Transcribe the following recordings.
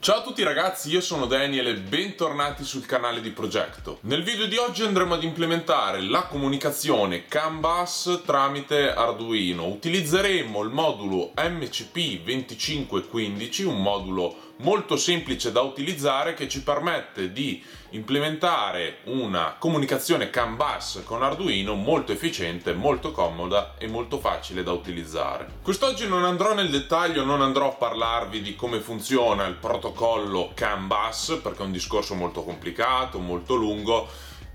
Ciao a tutti ragazzi, io sono Daniel e bentornati sul canale di Progetto. Nel video di oggi andremo ad implementare la comunicazione CAN bus tramite Arduino. Utilizzeremo il modulo MCP2515, un modulo molto semplice da utilizzare che ci permette di implementare una comunicazione CAN bus con Arduino molto efficiente, molto comoda e molto facile da utilizzare. Quest'oggi non andrò nel dettaglio, non andrò a parlarvi di come funziona il protocollo CAN bus perché è un discorso molto complicato, molto lungo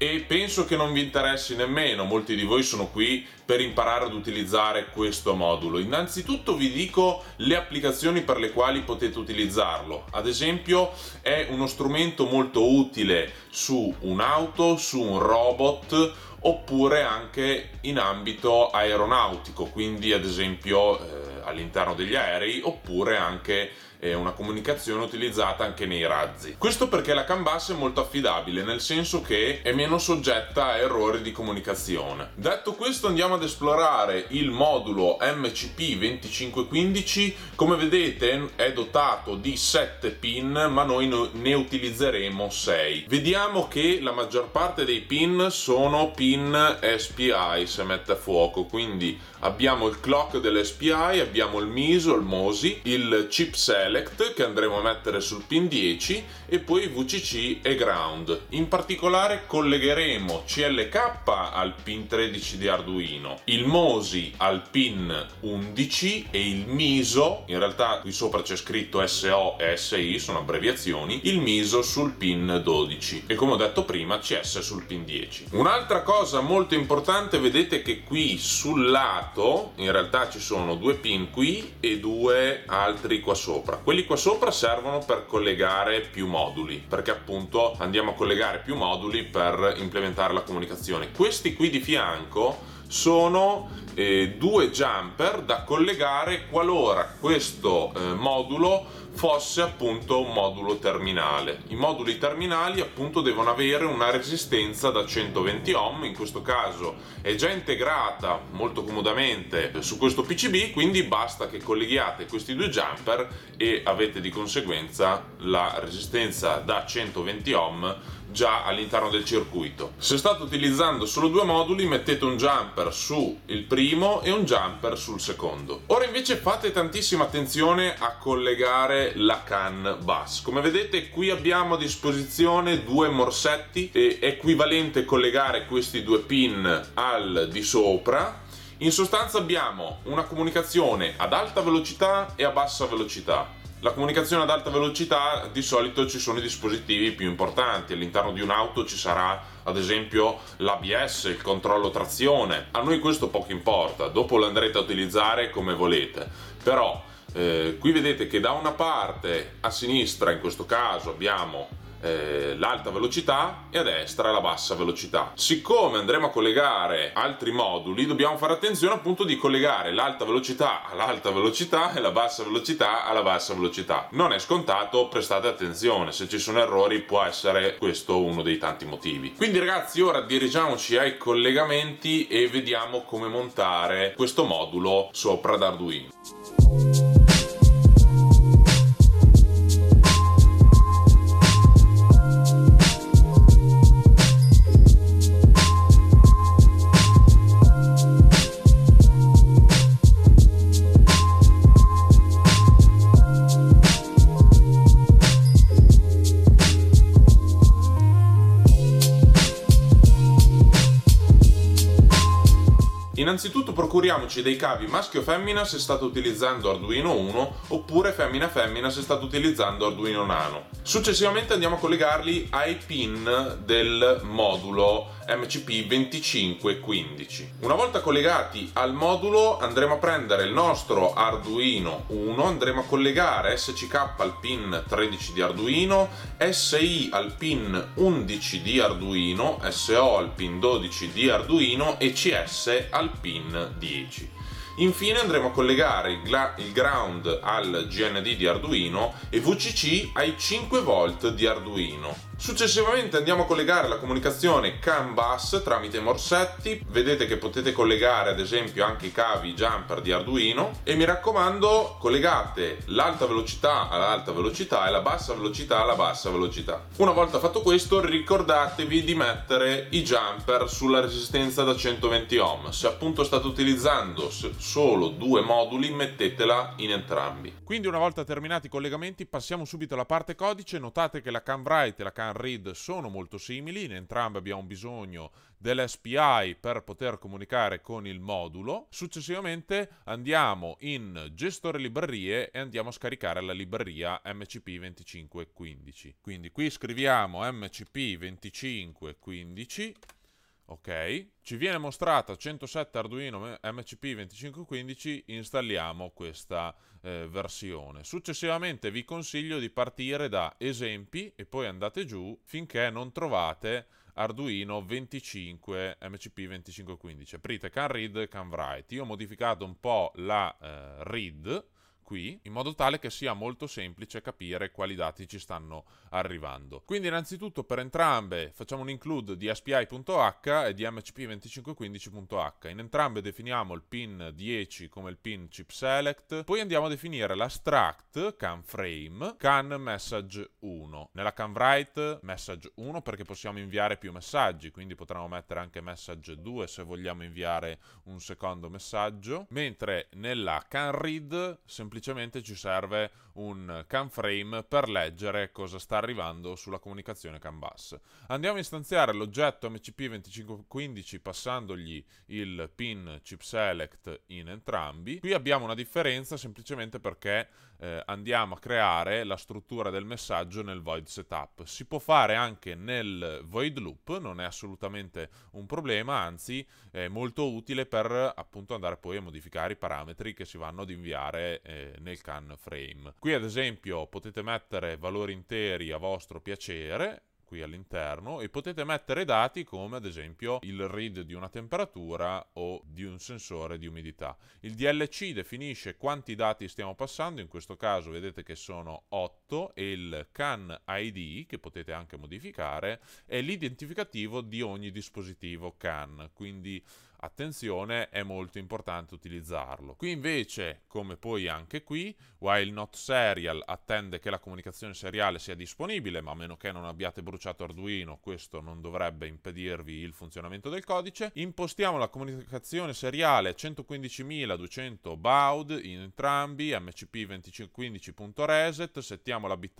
e penso che non vi interessi nemmeno, molti di voi sono qui per imparare ad utilizzare questo modulo. Innanzitutto vi dico le applicazioni per le quali potete utilizzarlo. Ad esempio è uno strumento molto utile su un'auto, su un robot oppure anche in ambito aeronautico, quindi ad esempio eh, all'interno degli aerei oppure anche eh, una comunicazione utilizzata anche nei razzi. Questo perché la CAN bus è molto affidabile, nel senso che è meno soggetta a errori di comunicazione. Detto questo andiamo ad esplorare il modulo MCP2515, come vedete è dotato di 7 pin, ma noi ne utilizzeremo 6. Vediamo che la maggior parte dei pin sono pin SPI, se mette a fuoco, quindi abbiamo il clock dell'SPI, abbiamo il MISO, il MOSI, il chip cell Select che andremo a mettere sul pin 10 e poi VCC e Ground. In particolare collegheremo CLK al pin 13 di Arduino, il MOSI al pin 11 e il MISO, in realtà qui sopra c'è scritto SO e SI, sono abbreviazioni, il MISO sul pin 12 e come ho detto prima CS sul pin 10. Un'altra cosa molto importante, vedete che qui sul lato in realtà ci sono due pin qui e due altri qua sopra. Quelli qua sopra servono per collegare più moduli, perché appunto andiamo a collegare più moduli per implementare la comunicazione. Questi qui di fianco sono eh, due jumper da collegare qualora questo eh, modulo fosse appunto un modulo terminale. I moduli terminali appunto devono avere una resistenza da 120 ohm, in questo caso è già integrata molto comodamente eh, su questo PCB, quindi basta che colleghiate questi due jumper e avete di conseguenza la resistenza da 120 ohm già all'interno del circuito. Se state utilizzando solo due moduli mettete un jumper sul primo e un jumper sul secondo. Ora invece fate tantissima attenzione a collegare la can bus. Come vedete qui abbiamo a disposizione due morsetti, è equivalente collegare questi due pin al di sopra in sostanza abbiamo una comunicazione ad alta velocità e a bassa velocità. La comunicazione ad alta velocità di solito ci sono i dispositivi più importanti, all'interno di un'auto ci sarà ad esempio l'ABS, il controllo trazione, a noi questo poco importa, dopo lo andrete a utilizzare come volete, però eh, qui vedete che da una parte a sinistra in questo caso abbiamo eh, l'alta velocità e a destra la bassa velocità. Siccome andremo a collegare altri moduli, dobbiamo fare attenzione appunto di collegare l'alta velocità all'alta velocità e la bassa velocità alla bassa velocità. Non è scontato, prestate attenzione, se ci sono errori può essere questo uno dei tanti motivi. Quindi ragazzi, ora dirigiamoci ai collegamenti e vediamo come montare questo modulo sopra d'Arduino. Innanzitutto procuriamoci dei cavi maschio-femmina se state utilizzando Arduino 1 oppure femmina-femmina se state utilizzando Arduino Nano. Successivamente andiamo a collegarli ai pin del modulo MCP2515. Una volta collegati al modulo andremo a prendere il nostro Arduino 1, andremo a collegare SCK al pin 13 di Arduino, SI al pin 11 di Arduino, SO al pin 12 di Arduino e CS al pin 10. Infine andremo a collegare il, gla- il, ground al GND di Arduino e VCC ai 5V di Arduino. Successivamente andiamo a collegare la comunicazione CAN-bus tramite morsetti, vedete che potete collegare ad esempio anche i cavi jumper di Arduino e mi raccomando collegate l'alta velocità all'alta velocità e la bassa velocità alla bassa velocità. Una volta fatto questo ricordatevi di mettere i jumper sulla resistenza da 120 ohm, se appunto state utilizzando solo due moduli mettetela in entrambi. Quindi una volta terminati i collegamenti passiamo subito alla parte codice, notate che la CAM Write e la CAM Can Read sono molto simili, in entrambe abbiamo bisogno dell'SPI per poter comunicare con il modulo. Successivamente andiamo in gestore librerie e andiamo a scaricare la libreria MCP2515. Quindi qui scriviamo MCP2515 Ok, ci viene mostrata 107 Arduino MCP 2515, installiamo questa eh, versione. Successivamente vi consiglio di partire da esempi e poi andate giù finché non trovate Arduino 25 MCP 2515. Aprite CanRead, CanWrite. Io ho modificato un po' la eh, read qui in modo tale che sia molto semplice capire quali dati ci stanno arrivando. Quindi innanzitutto per entrambe facciamo un include di spi.h e di mcp2515.h. In entrambe definiamo il pin 10 come il pin chip select, poi andiamo a definire la struct can frame can message 1. Nella can write message 1 perché possiamo inviare più messaggi, quindi potremmo mettere anche message 2 se vogliamo inviare un secondo messaggio, mentre nella can read semplicemente semplicemente ci serve un CAN frame per leggere cosa sta arrivando sulla comunicazione CAN bus. Andiamo a istanziare l'oggetto MCP2515 passandogli il pin chip select in entrambi. Qui abbiamo una differenza semplicemente perché eh, andiamo a creare la struttura del messaggio nel void setup. Si può fare anche nel void loop, non è assolutamente un problema, anzi è molto utile per appunto andare poi a modificare i parametri che si vanno ad inviare eh, nel can frame. Qui ad esempio potete mettere valori interi a vostro piacere, qui all'interno e potete mettere dati come ad esempio il read di una temperatura o di un sensore di umidità. Il DLC definisce quanti dati stiamo passando, in questo caso vedete che sono 8 e il CAN ID che potete anche modificare è l'identificativo di ogni dispositivo CAN, quindi attenzione, è molto importante utilizzarlo. Qui invece, come poi anche qui, while not serial attende che la comunicazione seriale sia disponibile, ma a meno che non abbiate bruciato Arduino, questo non dovrebbe impedirvi il funzionamento del codice. Impostiamo la comunicazione seriale 115.200 baud in entrambi, mcp2515.reset, settiamo la bitrate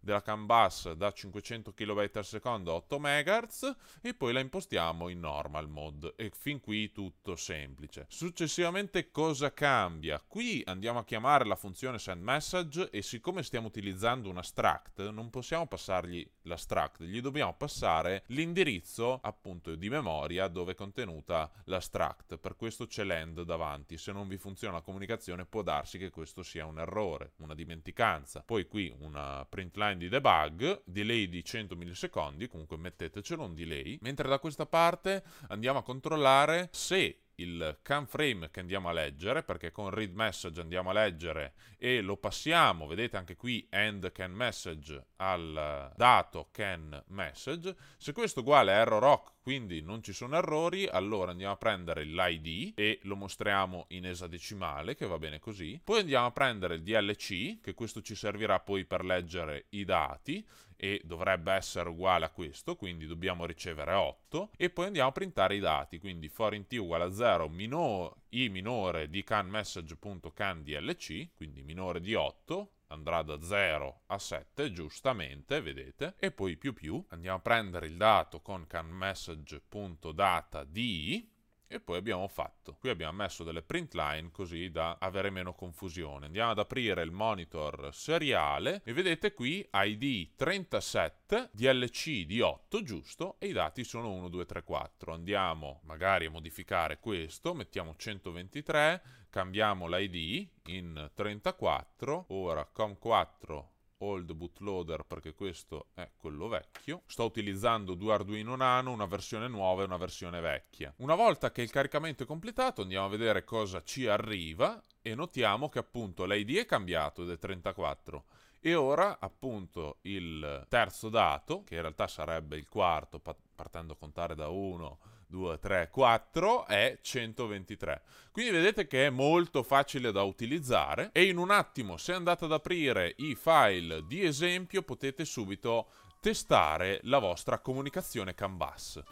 della CAN bus da 500 kbps a 8 MHz e poi la impostiamo in normal mode e fin qui tutto semplice. Successivamente cosa cambia? Qui andiamo a chiamare la funzione send message e siccome stiamo utilizzando una struct non possiamo passargli la struct, gli dobbiamo passare l'indirizzo appunto di memoria dove è contenuta la struct, per questo c'è l'end davanti, se non vi funziona la comunicazione può darsi che questo sia un errore, una dimenticanza. Poi qui una print line timeline di debug, delay di 100 millisecondi, comunque mettetecelo un delay, mentre da questa parte andiamo a controllare se il can frame che andiamo a leggere, perché con read message andiamo a leggere e lo passiamo, vedete anche qui end can message al dato can message. Se questo è uguale a error rock, quindi non ci sono errori, allora andiamo a prendere l'id e lo mostriamo in esadecimale, che va bene così. Poi andiamo a prendere il DLC, che questo ci servirà poi per leggere i dati e dovrebbe essere uguale a questo, quindi dobbiamo ricevere 8 e poi andiamo a printare i dati, quindi foreign t uguale a 0 minore, i minore di canMessage.canDLC, quindi minore di 8, andrà da 0 a 7 giustamente vedete e poi più più andiamo a prendere il dato con canMessage.data di e poi abbiamo fatto. Qui abbiamo messo delle print line così da avere meno confusione. Andiamo ad aprire il monitor seriale e vedete qui ID 37, DLC di 8, giusto? E i dati sono 1, 2, 3, 4. Andiamo magari a modificare questo, mettiamo 123, cambiamo l'ID in 34, ora com4 old bootloader perché questo è quello vecchio. Sto utilizzando due Arduino Nano, una versione nuova e una versione vecchia. Una volta che il caricamento è completato andiamo a vedere cosa ci arriva e notiamo che appunto l'ID è cambiato ed è 34 e ora appunto il terzo dato, che in realtà sarebbe il quarto partendo a contare da 1 2, 3, 4 è 123. Quindi vedete che è molto facile da utilizzare e in un attimo se andate ad aprire i file di esempio potete subito testare la vostra comunicazione CAN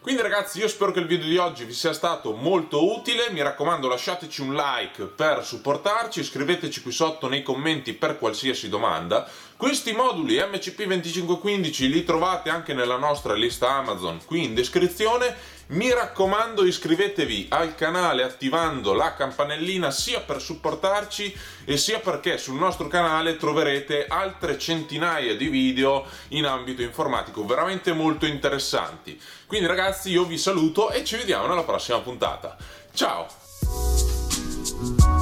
Quindi ragazzi io spero che il video di oggi vi sia stato molto utile, mi raccomando lasciateci un like per supportarci, scriveteci qui sotto nei commenti per qualsiasi domanda. Questi moduli MCP2515 li trovate anche nella nostra lista Amazon qui in descrizione mi raccomando iscrivetevi al canale attivando la campanellina sia per supportarci e sia perché sul nostro canale troverete altre centinaia di video in ambito informatico veramente molto interessanti. Quindi ragazzi io vi saluto e ci vediamo nella prossima puntata. Ciao!